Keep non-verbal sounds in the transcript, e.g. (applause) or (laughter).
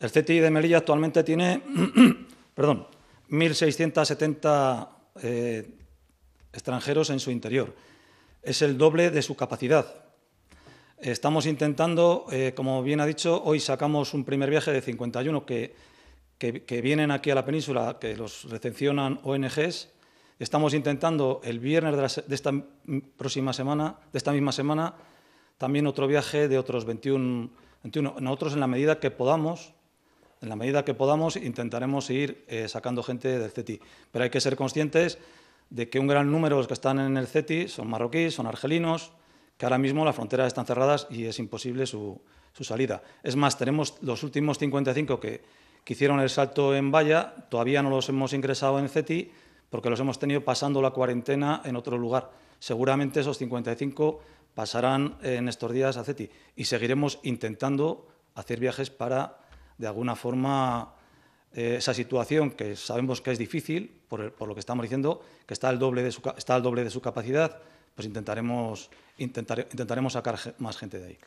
El este CTI de Melilla actualmente tiene, (clears throat) perdón, 1.670 eh, extranjeros en su interior. Es el doble de su capacidad. Estamos intentando, eh, como bien ha dicho, hoy sacamos un primer viaje de 51 que, vienen aquí a la península, que los recepcionan ONGs. Estamos intentando el viernes de, esta próxima semana, de esta misma semana, también otro viaje de otros 21, 21 nosotros en la medida que podamos, en la medida que podamos, intentaremos ir eh, sacando gente del CETI. Pero hay que ser conscientes de que un gran número de los que están en el CETI son marroquíes, son argelinos, que ahora mismo las fronteras están cerradas y es imposible su, salida. Es más, tenemos los últimos 55 que, que, hicieron el salto en valla, todavía no los hemos ingresado en CETI porque los hemos tenido pasando la cuarentena en otro lugar. Seguramente esos 55 pasarán en estos días a CETI y seguiremos intentando hacer viajes para de alguna forma eh, esa situación que sabemos que es difícil, por, lo que estamos diciendo, que está al doble de su, está doble de su capacidad, pues intentaremos, intentaremos sacar más gente de ahí.